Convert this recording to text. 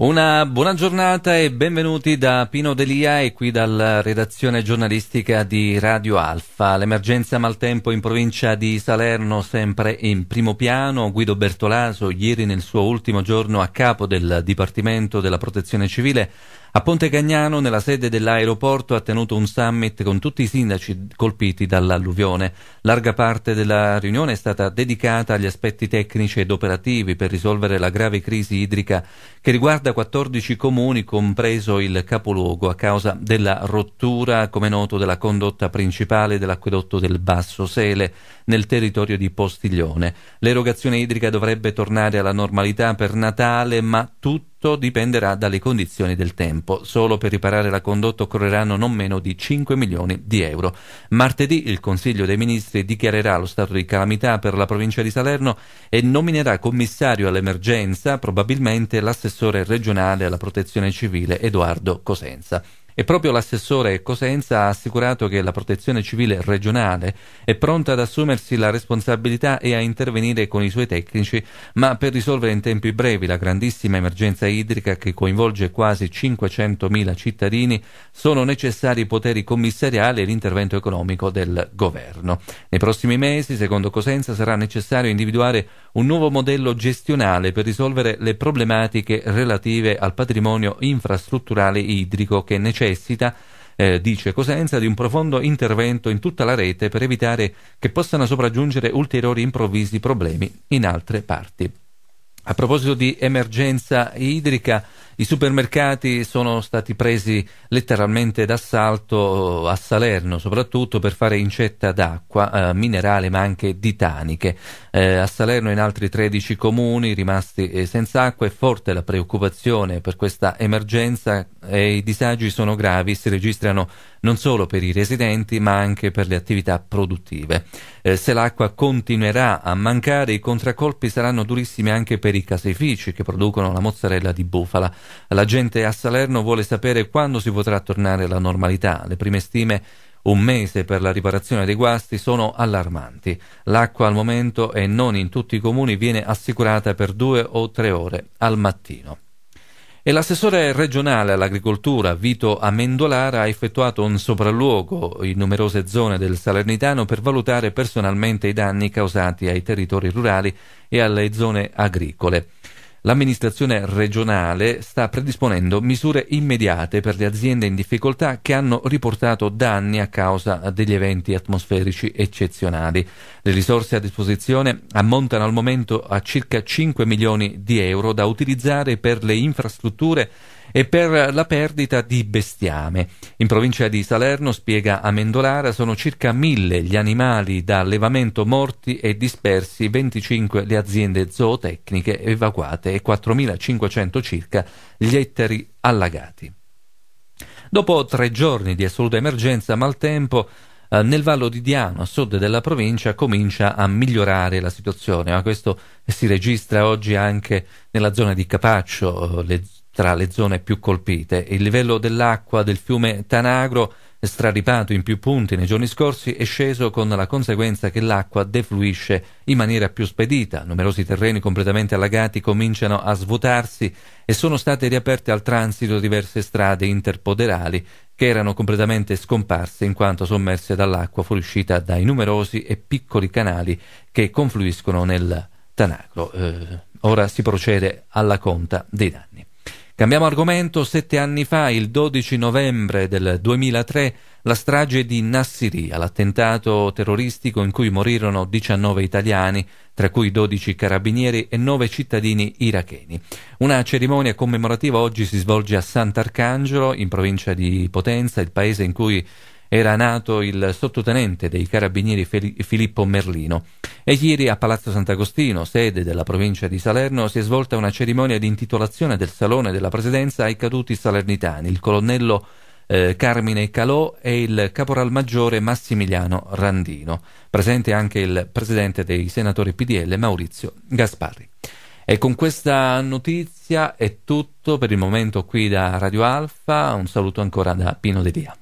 Una buona giornata e benvenuti da Pino Delia e qui dalla redazione giornalistica di Radio Alfa. L'emergenza maltempo in provincia di Salerno sempre in primo piano. Guido Bertolaso ieri nel suo ultimo giorno a capo del Dipartimento della Protezione Civile a Ponte Cagnano, nella sede dell'aeroporto, ha tenuto un summit con tutti i sindaci colpiti dall'alluvione. Larga parte della riunione è stata dedicata agli aspetti tecnici ed operativi per risolvere la grave crisi idrica che riguarda 14 comuni, compreso il capoluogo, a causa della rottura, come noto, della condotta principale dell'acquedotto del Basso Sele nel territorio di Postiglione. L'erogazione idrica dovrebbe tornare alla normalità per Natale, ma tutti tutto dipenderà dalle condizioni del tempo. Solo per riparare la condotta occorreranno non meno di 5 milioni di euro. Martedì il Consiglio dei Ministri dichiarerà lo stato di calamità per la provincia di Salerno e nominerà commissario all'emergenza probabilmente l'assessore regionale alla protezione civile Edoardo Cosenza e proprio l'assessore Cosenza ha assicurato che la protezione civile regionale è pronta ad assumersi la responsabilità e a intervenire con i suoi tecnici, ma per risolvere in tempi brevi la grandissima emergenza idrica che coinvolge quasi 500.000 cittadini sono necessari poteri commissariali e l'intervento economico del governo. Nei prossimi mesi, secondo Cosenza, sarà necessario individuare un nuovo modello gestionale per risolvere le problematiche relative al patrimonio infrastrutturale idrico che necessita necessita eh, dice Cosenza, di un profondo intervento in tutta la rete per evitare che possano sopraggiungere ulteriori improvvisi problemi in altre parti. A proposito di emergenza idrica, i supermercati sono stati presi letteralmente d'assalto eh, a Salerno, soprattutto per fare incetta d'acqua, eh, minerale ma anche di taniche. Eh, a Salerno e in altri 13 comuni rimasti eh, senza acqua è forte la preoccupazione per questa emergenza e i disagi sono gravi, si registrano non solo per i residenti ma anche per le attività produttive. Eh, se l'acqua continuerà a mancare i contraccolpi saranno durissimi anche per i caseifici che producono la mozzarella di bufala. La gente a Salerno vuole sapere quando si potrà tornare alla normalità. Le prime stime un mese per la riparazione dei guasti sono allarmanti. L'acqua al momento e non in tutti i comuni viene assicurata per due o tre ore al mattino. E l'assessore regionale all'agricoltura Vito Amendolara ha effettuato un sopralluogo in numerose zone del Salernitano per valutare personalmente i danni causati ai territori rurali e alle zone agricole. L'amministrazione regionale sta predisponendo misure immediate per le aziende in difficoltà che hanno riportato danni a causa degli eventi atmosferici eccezionali. Le risorse a disposizione ammontano al momento a circa 5 milioni di euro da utilizzare per le infrastrutture e per la perdita di bestiame. In provincia di Salerno, spiega Amendolara, sono circa mille gli animali da allevamento morti e dispersi, 25 le aziende zootecniche evacuate e 4.500 circa gli ettari allagati. Dopo tre giorni di assoluta emergenza, maltempo, eh, nel Vallo di Diano, a sud della provincia, comincia a migliorare la situazione, ma questo si registra oggi anche nella zona di Capaccio, eh, le tra le zone più colpite, il livello dell'acqua del fiume Tanagro, straripato in più punti nei giorni scorsi, è sceso con la conseguenza che l'acqua defluisce in maniera più spedita. Numerosi terreni completamente allagati cominciano a svuotarsi e sono state riaperte al transito diverse strade interpoderali che erano completamente scomparse in quanto sommerse dall'acqua fuoriuscita dai numerosi e piccoli canali che confluiscono nel Tanagro. Eh, ora si procede alla conta dei danni. Cambiamo argomento, sette anni fa, il 12 novembre del 2003, la strage di Nassiria, l'attentato terroristico in cui morirono 19 italiani, tra cui 12 carabinieri e 9 cittadini iracheni. Una cerimonia commemorativa oggi si svolge a Sant'Arcangelo, in provincia di Potenza, il paese in cui era nato il sottotenente dei carabinieri Filippo Merlino. E ieri a Palazzo Sant'Agostino, sede della provincia di Salerno, si è svolta una cerimonia di intitolazione del Salone della Presidenza ai caduti salernitani, il colonnello eh, Carmine Calò e il caporal maggiore Massimiliano Randino, presente anche il presidente dei senatori PDL Maurizio Gasparri. E con questa notizia è tutto per il momento qui da Radio Alfa, un saluto ancora da Pino De Dia.